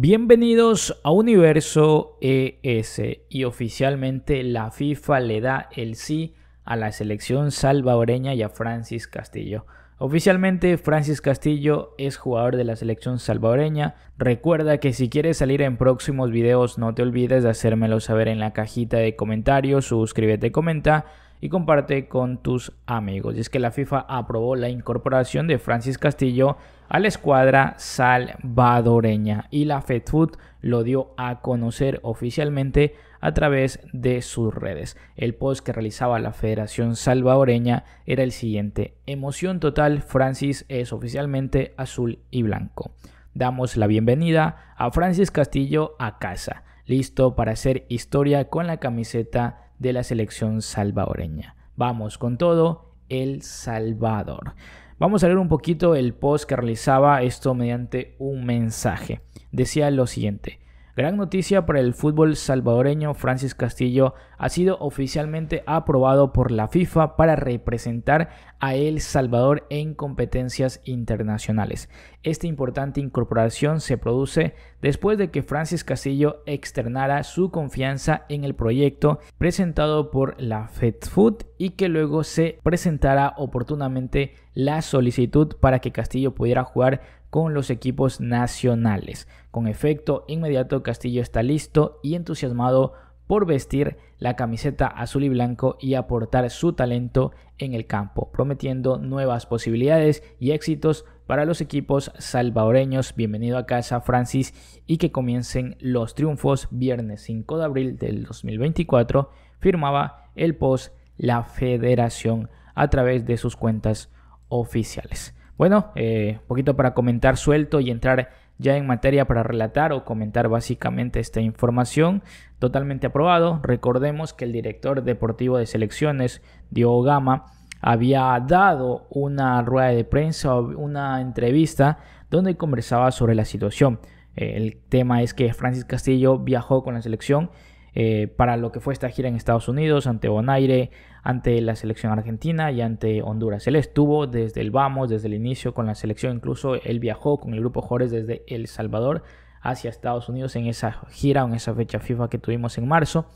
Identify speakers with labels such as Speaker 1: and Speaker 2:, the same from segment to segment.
Speaker 1: Bienvenidos a Universo ES y oficialmente la FIFA le da el sí a la selección salvadoreña y a Francis Castillo. Oficialmente Francis Castillo es jugador de la selección salvadoreña. Recuerda que si quieres salir en próximos videos no te olvides de hacérmelo saber en la cajita de comentarios, suscríbete, comenta y comparte con tus amigos. Y es que la FIFA aprobó la incorporación de Francis Castillo a la escuadra salvadoreña y la FedFood lo dio a conocer oficialmente a través de sus redes. El post que realizaba la Federación Salvadoreña era el siguiente. Emoción total, Francis es oficialmente azul y blanco. Damos la bienvenida a Francis Castillo a casa, listo para hacer historia con la camiseta de la selección salvadoreña. Vamos con todo, El Salvador. Vamos a leer un poquito el post que realizaba esto mediante un mensaje. Decía lo siguiente. Gran noticia para el fútbol salvadoreño, Francis Castillo ha sido oficialmente aprobado por la FIFA para representar a El Salvador en competencias internacionales. Esta importante incorporación se produce después de que Francis Castillo externara su confianza en el proyecto presentado por la FedFood y que luego se presentara oportunamente la solicitud para que Castillo pudiera jugar con los equipos nacionales. Con efecto inmediato, Castillo está listo y entusiasmado por vestir la camiseta azul y blanco y aportar su talento en el campo, prometiendo nuevas posibilidades y éxitos para los equipos salvadoreños. Bienvenido a casa, Francis, y que comiencen los triunfos. Viernes 5 de abril del 2024 firmaba el post la federación a través de sus cuentas oficiales. Bueno, un eh, poquito para comentar suelto y entrar ya en materia para relatar o comentar básicamente esta información. Totalmente aprobado. Recordemos que el director deportivo de selecciones, Diogo Gama, había dado una rueda de prensa, o una entrevista donde conversaba sobre la situación. El tema es que Francis Castillo viajó con la selección eh, para lo que fue esta gira en Estados Unidos, ante Bonaire, ante la selección argentina y ante Honduras. Él estuvo desde el Vamos, desde el inicio con la selección, incluso él viajó con el grupo Jores desde El Salvador hacia Estados Unidos en esa gira en esa fecha FIFA que tuvimos en marzo.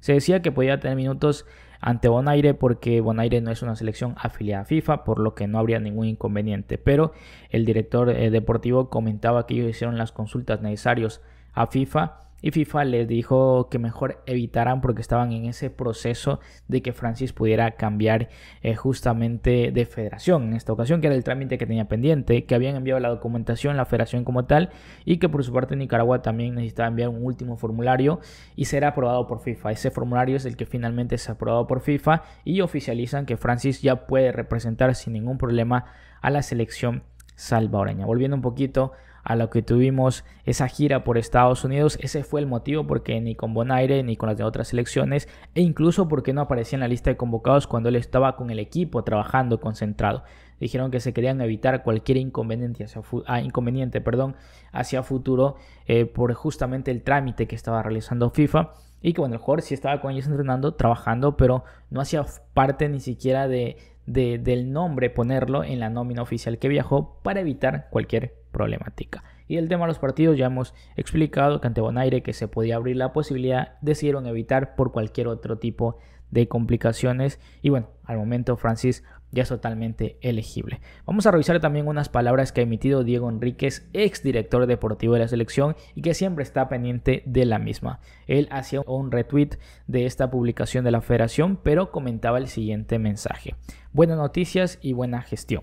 Speaker 1: Se decía que podía tener minutos ante Bonaire porque Bonaire no es una selección afiliada a FIFA, por lo que no habría ningún inconveniente. Pero el director eh, deportivo comentaba que ellos hicieron las consultas necesarias a FIFA y FIFA les dijo que mejor evitaran porque estaban en ese proceso de que Francis pudiera cambiar eh, justamente de federación en esta ocasión, que era el trámite que tenía pendiente, que habían enviado la documentación, la federación como tal, y que por su parte Nicaragua también necesitaba enviar un último formulario y será aprobado por FIFA. Ese formulario es el que finalmente es aprobado por FIFA y oficializan que Francis ya puede representar sin ningún problema a la selección salvadoreña. Volviendo un poquito a lo que tuvimos esa gira por Estados Unidos. Ese fue el motivo porque ni con Bonaire ni con las de otras selecciones e incluso porque no aparecía en la lista de convocados cuando él estaba con el equipo trabajando concentrado. Dijeron que se querían evitar cualquier inconveniente hacia, ah, inconveniente, perdón, hacia futuro eh, por justamente el trámite que estaba realizando FIFA. Y que bueno, el jugador sí estaba con ellos entrenando, trabajando, pero no hacía parte ni siquiera de, del nombre ponerlo en la nómina oficial que viajó para evitar cualquier problemática. Y el tema de los partidos ya hemos explicado que ante Bonaire que se podía abrir la posibilidad, decidieron evitar por cualquier otro tipo de complicaciones. Y bueno, al momento Francis ya es totalmente elegible. Vamos a revisar también unas palabras que ha emitido Diego Enríquez, ex director deportivo de la selección y que siempre está pendiente de la misma. Él hacía un retweet de esta publicación de la federación, pero comentaba el siguiente mensaje. Buenas noticias y buena gestión.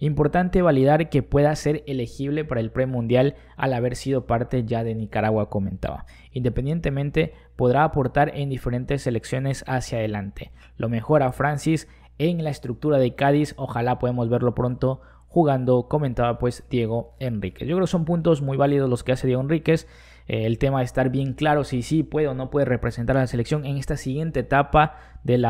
Speaker 1: Importante validar que pueda ser elegible para el premundial al haber sido parte ya de Nicaragua, comentaba. Independientemente, podrá aportar en diferentes selecciones hacia adelante. Lo mejor a Francis en la estructura de Cádiz. Ojalá podemos verlo pronto jugando, comentaba pues Diego Enríquez. Yo creo que son puntos muy válidos los que hace Diego Enríquez. Eh, el tema de estar bien claro si sí puede o no puede representar a la selección en esta siguiente etapa del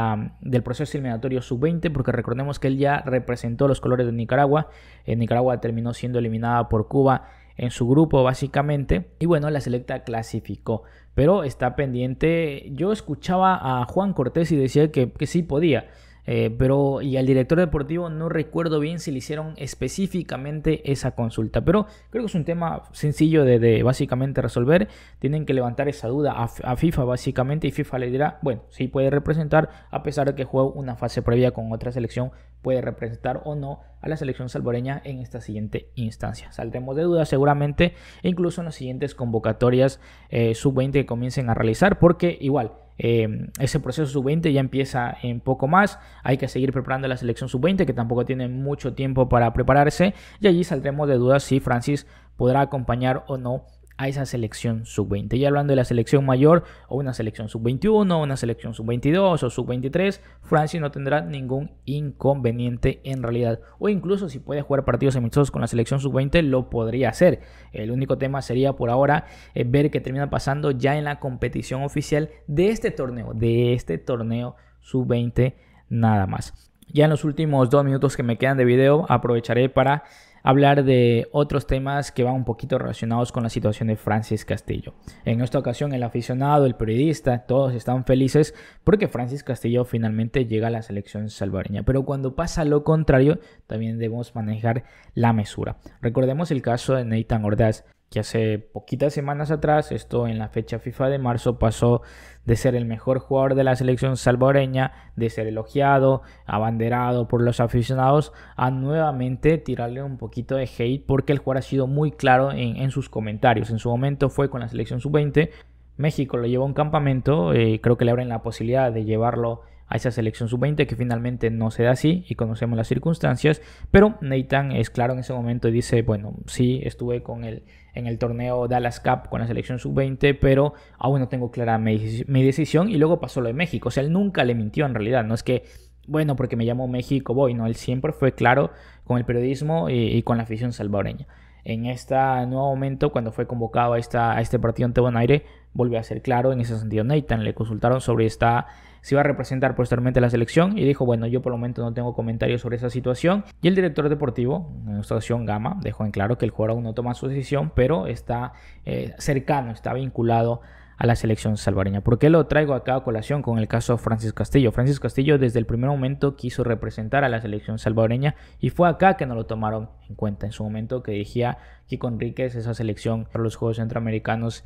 Speaker 1: proceso eliminatorio sub-20, porque recordemos que él ya representó los colores de Nicaragua. En eh, Nicaragua terminó siendo eliminada por Cuba en su grupo básicamente y bueno la selecta clasificó pero está pendiente yo escuchaba a Juan Cortés y decía que sí podía eh, pero y al director deportivo no recuerdo bien si le hicieron específicamente esa consulta. Pero creo que es un tema sencillo de, básicamente resolver. Tienen que levantar esa duda a, FIFA básicamente y FIFA le dirá, bueno, sí puede representar a pesar de que juega una fase previa con otra selección, puede representar o no a la selección salvoreña en esta siguiente instancia. Saltemos de duda seguramente e incluso en las siguientes convocatorias eh, sub-20 que comiencen a realizar porque igual Em, ese proceso sub-20 ya empieza en poco más. Hay que seguir preparando la selección sub-20 que tampoco tiene mucho tiempo para prepararse. Y allí saldremos de dudas si Francis podrá acompañar o no a esa selección sub-20. y hablando de la selección mayor o una selección sub-21, una selección sub-22 o sub-23, Francia no tendrá ningún inconveniente en realidad. O incluso si puede jugar partidos amistosos con la selección sub-20, lo podría hacer. El único tema sería por ahora eh, ver qué termina pasando ya en la competición oficial de este torneo, de este torneo sub-20 nada más. Ya en los últimos dos minutos que me quedan de video aprovecharé para hablar de otros temas que van un poquito relacionados con la situación de Francis Castillo. En esta ocasión el aficionado, el periodista, todos están felices porque Francis Castillo finalmente llega a la selección salvareña. Pero cuando pasa lo contrario, también debemos manejar la mesura. Recordemos el caso de Nathan Ordaz que hace poquitas semanas atrás, esto en la fecha FIFA de marzo, pasó de ser el mejor jugador de la selección salvadoreña, de ser elogiado, abanderado por los aficionados, a nuevamente tirarle un poquito de hate porque el jugador ha sido muy claro en, sus comentarios. En su momento fue con la selección sub-20, México lo llevó a un campamento, eh, creo que le abren la posibilidad de llevarlo a esa selección sub-20 que finalmente no se da así y conocemos las circunstancias, pero Nathan es claro en ese momento y dice, bueno, sí, estuve con el, en el torneo Dallas Cup con la selección sub-20, pero aún no tengo clara mi, decisión y luego pasó lo de México, o sea, él nunca le mintió en realidad, no es que bueno, porque me llamó México, voy, ¿no? Él siempre fue claro con el periodismo y, con la afición salvadoreña. En este nuevo momento, cuando fue convocado a, a este partido ante Bonaire, volvió a ser claro en ese sentido. Nathan le consultaron sobre esta se iba a representar posteriormente a la selección y dijo, bueno, yo por el momento no tengo comentarios sobre esa situación. Y el director deportivo, en la Gama, dejó en claro que el jugador aún no toma su decisión, pero está eh, cercano, está vinculado a la selección salvadoreña ¿Por qué lo traigo acá a colación con el caso Francis Castillo? Francis Castillo desde el primer momento quiso representar a la selección salvadoreña y fue acá que no lo tomaron en cuenta. En su momento que dirigía Kiko Enríquez esa selección para los Juegos Centroamericanos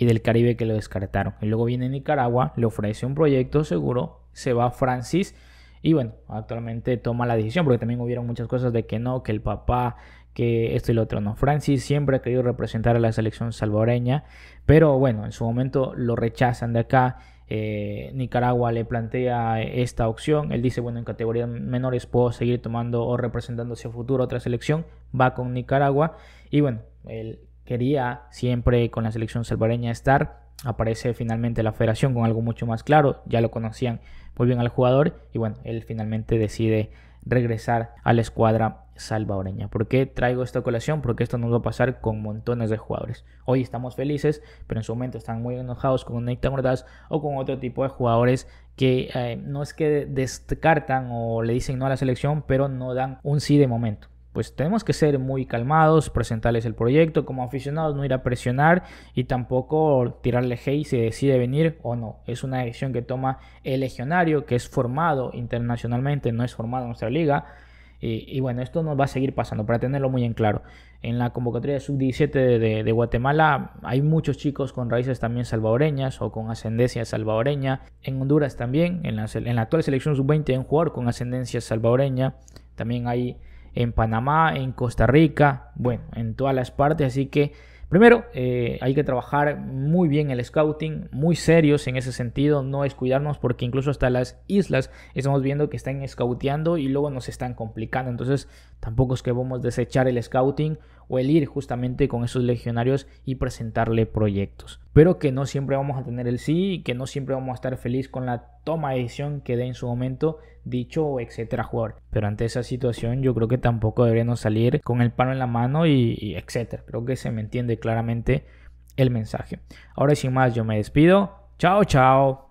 Speaker 1: y del Caribe que lo descartaron. Y luego viene Nicaragua, le ofrece un proyecto seguro, se va Francis y bueno, actualmente toma la decisión porque también hubieron muchas cosas de que no, que el papá, que esto y lo otro no. Francis siempre ha querido representar a la selección salvadoreña, pero bueno, en su momento lo rechazan de acá. Eh, Nicaragua le plantea esta opción. Él dice, bueno, en categorías menores puedo seguir tomando o representándose a futuro otra selección. Va con Nicaragua. Y bueno, el quería siempre con la selección salvadoreña estar. Aparece finalmente la federación con algo mucho más claro, ya lo conocían muy bien al jugador y bueno, él finalmente decide regresar a la escuadra salvadoreña. ¿Por qué traigo esta colación? Porque esto nos va a pasar con montones de jugadores. Hoy estamos felices, pero en su momento están muy enojados con Nathan Ordaz o con otro tipo de jugadores que eh, no es que descartan o le dicen no a la selección, pero no dan un sí de momento pues tenemos que ser muy calmados, presentarles el proyecto como aficionados, no ir a presionar y tampoco tirarle hey si decide venir o no. Es una decisión que toma el legionario que es formado internacionalmente, no es formado en nuestra liga. Y, bueno, esto nos va a seguir pasando, para tenerlo muy en claro. En la convocatoria sub-17 de, Guatemala hay muchos chicos con raíces también salvadoreñas o con ascendencia salvadoreña. En Honduras también, en la, en la actual selección sub-20 hay un jugador con ascendencia salvadoreña. También hay en Panamá, en Costa Rica, bueno, en todas las partes. Así que primero eh, hay que trabajar muy bien el scouting, muy serios en ese sentido, no descuidarnos porque incluso hasta las islas estamos viendo que están scouteando y luego nos están complicando. Entonces tampoco es que vamos a desechar el scouting o el ir justamente con esos legionarios y presentarle proyectos. Pero que no siempre vamos a tener el sí y que no siempre vamos a estar feliz con la toma de decisión que dé en su momento dicho etcétera jugador. Pero ante esa situación yo creo que tampoco deberíamos salir con el palo en la mano y etcétera. Creo que se me entiende claramente el mensaje. Ahora sin más yo me despido. Chao, chao.